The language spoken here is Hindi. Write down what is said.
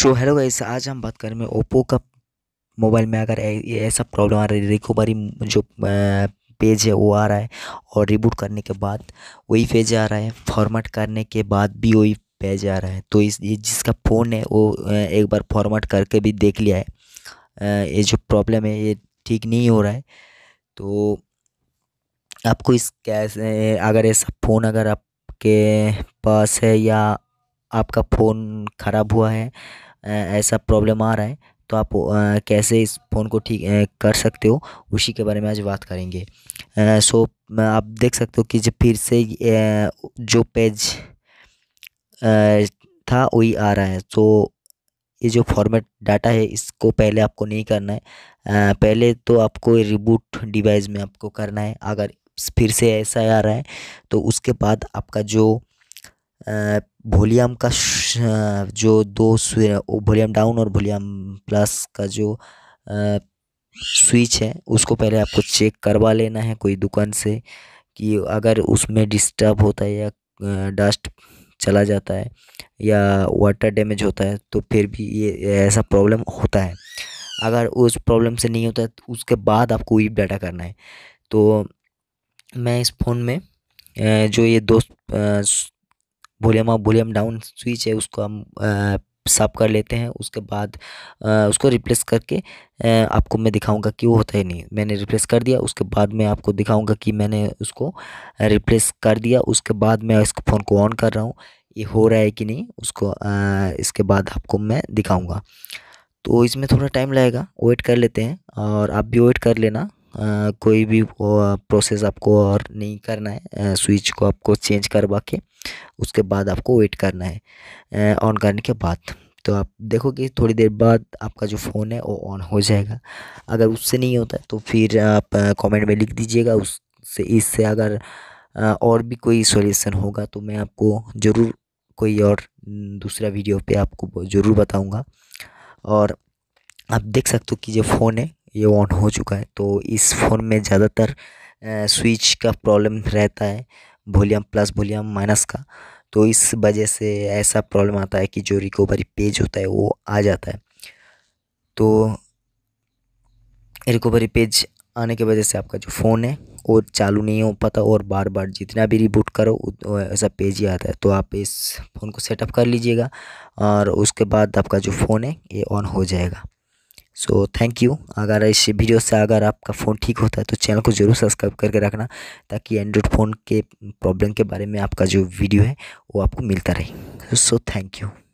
सो हेलो गाइस आज हम बात करेंगे ओप्पो का मोबाइल में अगर ऐसा प्रॉब्लम आ रहा है रिकवरी जो पेज है वो आ रहा है और रिबूट करने के बाद वही पेज आ रहा है फॉर्मेट करने के बाद भी वही पेज आ रहा है तो इस ये जिसका फ़ोन है वो एक बार फॉर्मेट करके भी देख लिया है ये जो प्रॉब्लम है ये ठीक नहीं हो रहा है तो आपको इस कैसे अगर ऐसा फ़ोन अगर आपके पास है या आपका फ़ोन ख़राब हुआ है ऐसा प्रॉब्लम आ रहा है तो आप कैसे इस फ़ोन को ठीक कर सकते हो उसी के बारे में आज बात करेंगे सो आप देख सकते हो कि जब फिर से जो पेज था वही आ रहा है तो ये जो फॉर्मेट डाटा है इसको पहले आपको नहीं करना है पहले तो आपको रिबूट डिवाइस में आपको करना है अगर फिर से ऐसा आ रहा है तो उसके बाद आपका जो वॉल्यूम का जो दो वॉल्यूम डाउन और वॉल्यूम प्लस का जो स्विच है उसको पहले आपको चेक करवा लेना है कोई दुकान से कि अगर उसमें डिस्टर्ब होता है या डस्ट चला जाता है या वाटर डैमेज होता है तो फिर भी ये ऐसा प्रॉब्लम होता है अगर उस प्रॉब्लम से नहीं होता है तो उसके बाद आपको वीप डाटा करना है तो मैं इस फ़ोन में जो ये दो volume up volume down switch है उसको हम साफ कर लेते हैं उसके बाद आ, उसको रिप्लेस करके आ, आपको मैं दिखाऊंगा कि वो होता ही नहीं मैंने रिप्लेस कर दिया उसके बाद मैं आपको दिखाऊंगा कि मैंने उसको रिप्लेस कर दिया उसके बाद मैं इस फ़ोन को ऑन कर रहा हूँ ये हो रहा है कि नहीं उसको आ, इसके बाद आपको मैं दिखाऊँगा तो इसमें थोड़ा टाइम लगेगा वेट कर लेते हैं और आप भी वेट कर लेना आ, कोई भी प्रोसेस आपको और नहीं करना है आ, स्विच को आपको चेंज करवा के उसके बाद आपको वेट करना है ऑन करने के बाद तो आप देखो कि थोड़ी देर बाद आपका जो फ़ोन है वो ऑन हो जाएगा अगर उससे नहीं होता तो फिर आप कमेंट में लिख दीजिएगा उससे इससे अगर और भी कोई सॉल्यूशन होगा तो मैं आपको ज़रूर कोई और दूसरा वीडियो पे आपको ज़रूर बताऊंगा और आप देख सकते हो कि जो फ़ोन है ये ऑन हो चुका है तो इस फ़ोन में ज़्यादातर स्विच का प्रॉब्लम रहता है वॉल्यूम प्लस वॉल्यूम माइनस का तो इस वजह से ऐसा प्रॉब्लम आता है कि जो रिकवरी पेज होता है वो आ जाता है तो रिकवरी पेज आने की वजह से आपका जो फ़ोन है वो चालू नहीं हो पाता और बार बार जितना भी रिबूट करो ऐसा पेज ही आता है तो आप इस फ़ोन को सेटअप कर लीजिएगा और उसके बाद आपका जो फ़ोन है ये ऑन हो जाएगा सो थैंक यू अगर इस वीडियो से अगर आपका फ़ोन ठीक होता है तो चैनल को ज़रूर सब्सक्राइब करके रखना ताकि एंड्रॉयड फ़ोन के प्रॉब्लम के बारे में आपका जो वीडियो है वो आपको मिलता रहे सो थैंक यू